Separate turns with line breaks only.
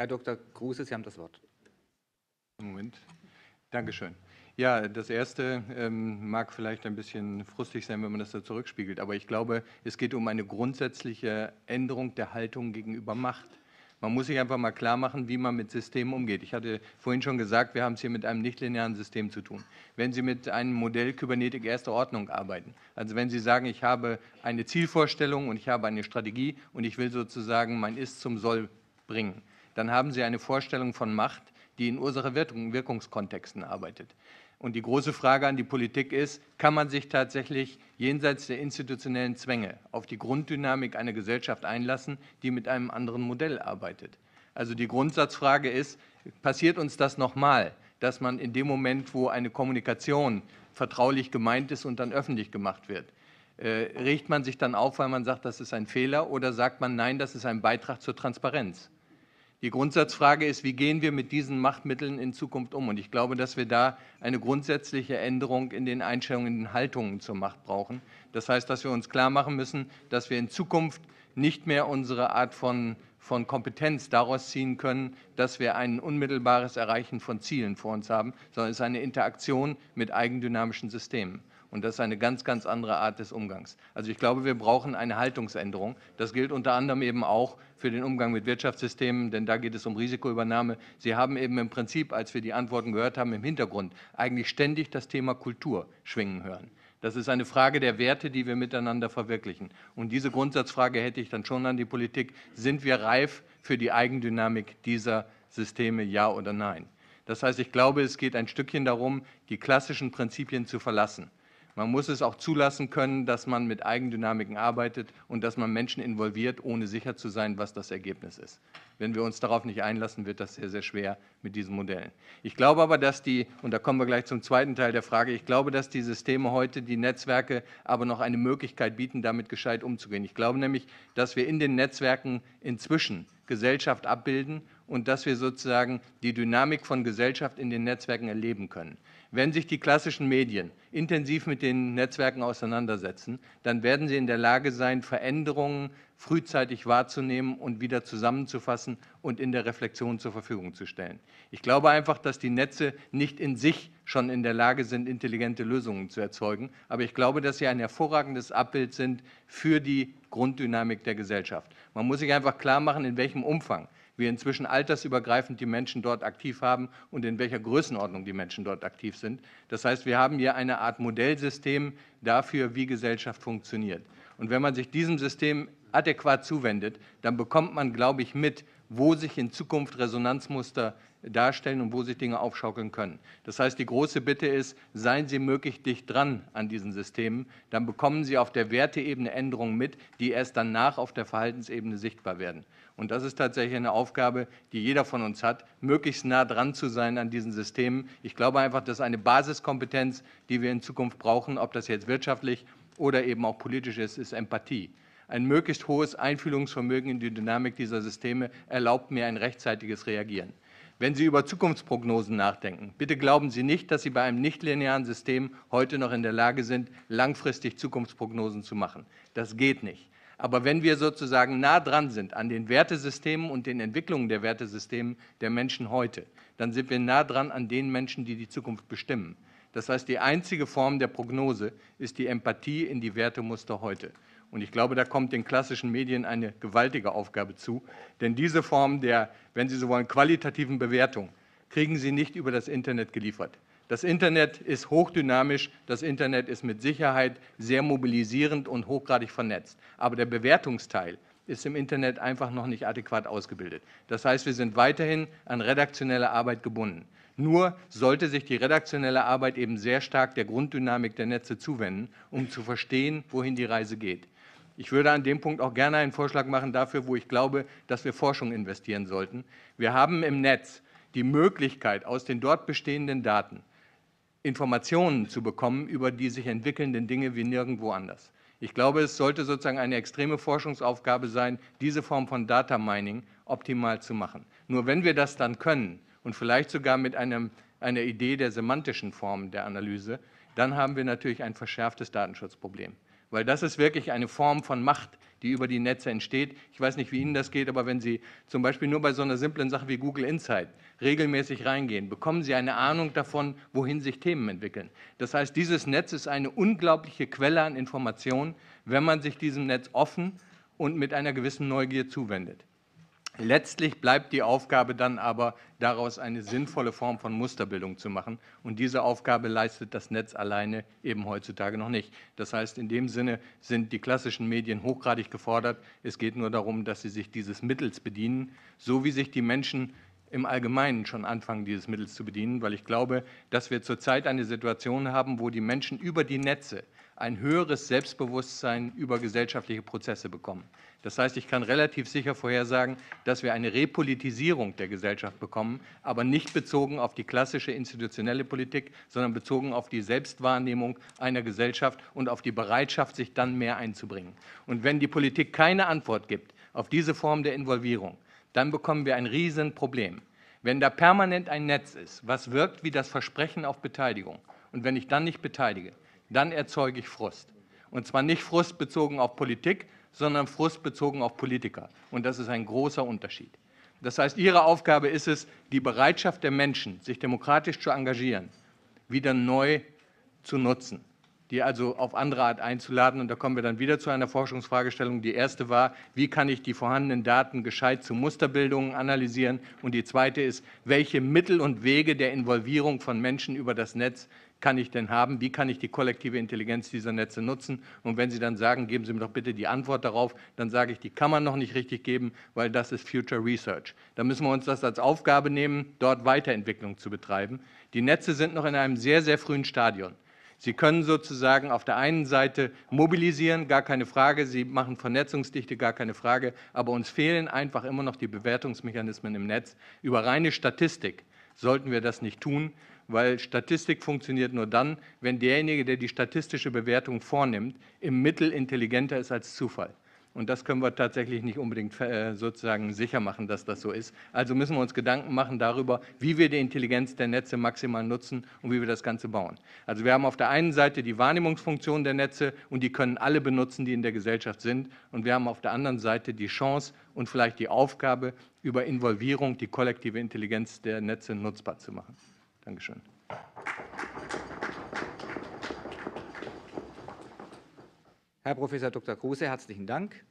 Herr Dr. Kruse, Sie haben das Wort. Moment. Dankeschön. Ja, das Erste ähm, mag vielleicht ein bisschen frustig sein, wenn man das da zurückspiegelt, aber ich glaube, es geht um eine grundsätzliche Änderung der Haltung gegenüber Macht. Man muss sich einfach mal klar machen, wie man mit Systemen umgeht. Ich hatte vorhin schon gesagt, wir haben es hier mit einem nichtlinearen System zu tun. Wenn Sie mit einem Modell Kybernetik erster Ordnung arbeiten, also wenn Sie sagen, ich habe eine Zielvorstellung und ich habe eine Strategie und ich will sozusagen mein Ist zum Soll bringen, dann haben Sie eine Vorstellung von Macht, die in Ursache-Wirkungskontexten arbeitet. Und die große Frage an die Politik ist, kann man sich tatsächlich jenseits der institutionellen Zwänge auf die Grunddynamik einer Gesellschaft einlassen, die mit einem anderen Modell arbeitet? Also die Grundsatzfrage ist, passiert uns das nochmal, dass man in dem Moment, wo eine Kommunikation vertraulich gemeint ist und dann öffentlich gemacht wird, äh, regt man sich dann auf, weil man sagt, das ist ein Fehler, oder sagt man, nein, das ist ein Beitrag zur Transparenz? Die Grundsatzfrage ist, wie gehen wir mit diesen Machtmitteln in Zukunft um? Und ich glaube, dass wir da eine grundsätzliche Änderung in den Einstellungen, in den Haltungen zur Macht brauchen. Das heißt, dass wir uns klar machen müssen, dass wir in Zukunft nicht mehr unsere Art von, von Kompetenz daraus ziehen können, dass wir ein unmittelbares Erreichen von Zielen vor uns haben, sondern es ist eine Interaktion mit eigendynamischen Systemen. Und das ist eine ganz, ganz andere Art des Umgangs. Also ich glaube, wir brauchen eine Haltungsänderung. Das gilt unter anderem eben auch für den Umgang mit Wirtschaftssystemen, denn da geht es um Risikoübernahme. Sie haben eben im Prinzip, als wir die Antworten gehört haben, im Hintergrund eigentlich ständig das Thema Kultur schwingen hören. Das ist eine Frage der Werte, die wir miteinander verwirklichen. Und diese Grundsatzfrage hätte ich dann schon an die Politik. Sind wir reif für die Eigendynamik dieser Systeme, ja oder nein? Das heißt, ich glaube, es geht ein Stückchen darum, die klassischen Prinzipien zu verlassen. Man muss es auch zulassen können, dass man mit Eigendynamiken arbeitet und dass man Menschen involviert, ohne sicher zu sein, was das Ergebnis ist. Wenn wir uns darauf nicht einlassen, wird das sehr, sehr schwer mit diesen Modellen. Ich glaube aber, dass die, und da kommen wir gleich zum zweiten Teil der Frage, ich glaube, dass die Systeme heute, die Netzwerke, aber noch eine Möglichkeit bieten, damit gescheit umzugehen. Ich glaube nämlich, dass wir in den Netzwerken inzwischen Gesellschaft abbilden und dass wir sozusagen die Dynamik von Gesellschaft in den Netzwerken erleben können. Wenn sich die klassischen Medien intensiv mit den Netzwerken auseinandersetzen, dann werden sie in der Lage sein, Veränderungen frühzeitig wahrzunehmen und wieder zusammenzufassen und in der Reflexion zur Verfügung zu stellen. Ich glaube einfach, dass die Netze nicht in sich schon in der Lage sind, intelligente Lösungen zu erzeugen, aber ich glaube, dass sie ein hervorragendes Abbild sind für die Grunddynamik der Gesellschaft. Man muss sich einfach klar machen, in welchem Umfang wir inzwischen altersübergreifend die Menschen dort aktiv haben und in welcher Größenordnung die Menschen dort aktiv sind. Das heißt, wir haben hier eine Art Modellsystem dafür, wie Gesellschaft funktioniert. Und wenn man sich diesem System adäquat zuwendet, dann bekommt man, glaube ich, mit, wo sich in Zukunft Resonanzmuster darstellen und wo sich Dinge aufschaukeln können. Das heißt, die große Bitte ist, seien Sie möglichst dicht dran an diesen Systemen, dann bekommen Sie auf der Werteebene Änderungen mit, die erst danach auf der Verhaltensebene sichtbar werden. Und das ist tatsächlich eine Aufgabe, die jeder von uns hat, möglichst nah dran zu sein an diesen Systemen. Ich glaube einfach, das ist eine Basiskompetenz, die wir in Zukunft brauchen, ob das jetzt wirtschaftlich oder eben auch politisch ist, ist Empathie. Ein möglichst hohes Einfühlungsvermögen in die Dynamik dieser Systeme erlaubt mir ein rechtzeitiges Reagieren. Wenn Sie über Zukunftsprognosen nachdenken, bitte glauben Sie nicht, dass Sie bei einem nichtlinearen System heute noch in der Lage sind, langfristig Zukunftsprognosen zu machen. Das geht nicht. Aber wenn wir sozusagen nah dran sind an den Wertesystemen und den Entwicklungen der Wertesystemen der Menschen heute, dann sind wir nah dran an den Menschen, die die Zukunft bestimmen. Das heißt, die einzige Form der Prognose ist die Empathie in die Wertemuster heute. Und ich glaube, da kommt den klassischen Medien eine gewaltige Aufgabe zu. Denn diese Form der, wenn Sie so wollen, qualitativen Bewertung kriegen Sie nicht über das Internet geliefert. Das Internet ist hochdynamisch, das Internet ist mit Sicherheit sehr mobilisierend und hochgradig vernetzt. Aber der Bewertungsteil ist im Internet einfach noch nicht adäquat ausgebildet. Das heißt, wir sind weiterhin an redaktionelle Arbeit gebunden. Nur sollte sich die redaktionelle Arbeit eben sehr stark der Grunddynamik der Netze zuwenden, um zu verstehen, wohin die Reise geht. Ich würde an dem Punkt auch gerne einen Vorschlag machen dafür, wo ich glaube, dass wir Forschung investieren sollten. Wir haben im Netz die Möglichkeit, aus den dort bestehenden Daten Informationen zu bekommen über die sich entwickelnden Dinge wie nirgendwo anders. Ich glaube, es sollte sozusagen eine extreme Forschungsaufgabe sein, diese Form von Data Mining optimal zu machen. Nur wenn wir das dann können und vielleicht sogar mit einem, einer Idee der semantischen Form der Analyse, dann haben wir natürlich ein verschärftes Datenschutzproblem. Weil das ist wirklich eine Form von Macht, die über die Netze entsteht. Ich weiß nicht, wie Ihnen das geht, aber wenn Sie zum Beispiel nur bei so einer simplen Sache wie Google Insight regelmäßig reingehen, bekommen Sie eine Ahnung davon, wohin sich Themen entwickeln. Das heißt, dieses Netz ist eine unglaubliche Quelle an Informationen, wenn man sich diesem Netz offen und mit einer gewissen Neugier zuwendet. Letztlich bleibt die Aufgabe dann aber, daraus eine sinnvolle Form von Musterbildung zu machen. Und diese Aufgabe leistet das Netz alleine eben heutzutage noch nicht. Das heißt, in dem Sinne sind die klassischen Medien hochgradig gefordert. Es geht nur darum, dass sie sich dieses Mittels bedienen, so wie sich die Menschen im Allgemeinen schon anfangen, dieses Mittels zu bedienen, weil ich glaube, dass wir zurzeit eine Situation haben, wo die Menschen über die Netze ein höheres Selbstbewusstsein über gesellschaftliche Prozesse bekommen. Das heißt, ich kann relativ sicher vorhersagen, dass wir eine Repolitisierung der Gesellschaft bekommen, aber nicht bezogen auf die klassische institutionelle Politik, sondern bezogen auf die Selbstwahrnehmung einer Gesellschaft und auf die Bereitschaft, sich dann mehr einzubringen. Und wenn die Politik keine Antwort gibt auf diese Form der Involvierung, dann bekommen wir ein Riesenproblem. Wenn da permanent ein Netz ist, was wirkt wie das Versprechen auf Beteiligung, und wenn ich dann nicht beteilige, dann erzeuge ich Frust. Und zwar nicht Frust bezogen auf Politik, sondern Frust bezogen auf Politiker. Und das ist ein großer Unterschied. Das heißt, Ihre Aufgabe ist es, die Bereitschaft der Menschen, sich demokratisch zu engagieren, wieder neu zu nutzen die also auf andere Art einzuladen. Und da kommen wir dann wieder zu einer Forschungsfragestellung. Die erste war, wie kann ich die vorhandenen Daten gescheit zu Musterbildungen analysieren? Und die zweite ist, welche Mittel und Wege der Involvierung von Menschen über das Netz kann ich denn haben? Wie kann ich die kollektive Intelligenz dieser Netze nutzen? Und wenn Sie dann sagen, geben Sie mir doch bitte die Antwort darauf, dann sage ich, die kann man noch nicht richtig geben, weil das ist Future Research. Da müssen wir uns das als Aufgabe nehmen, dort Weiterentwicklung zu betreiben. Die Netze sind noch in einem sehr, sehr frühen Stadion. Sie können sozusagen auf der einen Seite mobilisieren, gar keine Frage, Sie machen Vernetzungsdichte, gar keine Frage, aber uns fehlen einfach immer noch die Bewertungsmechanismen im Netz. Über reine Statistik sollten wir das nicht tun, weil Statistik funktioniert nur dann, wenn derjenige, der die statistische Bewertung vornimmt, im Mittel intelligenter ist als Zufall. Und das können wir tatsächlich nicht unbedingt äh, sozusagen sicher machen, dass das so ist. Also müssen wir uns Gedanken machen darüber, wie wir die Intelligenz der Netze maximal nutzen und wie wir das Ganze bauen. Also wir haben auf der einen Seite die Wahrnehmungsfunktion der Netze und die können alle benutzen, die in der Gesellschaft sind. Und wir haben auf der anderen Seite die Chance und vielleicht die Aufgabe, über Involvierung die kollektive Intelligenz der Netze nutzbar zu machen. Dankeschön. Herr Professor Dr. Kruse, herzlichen Dank.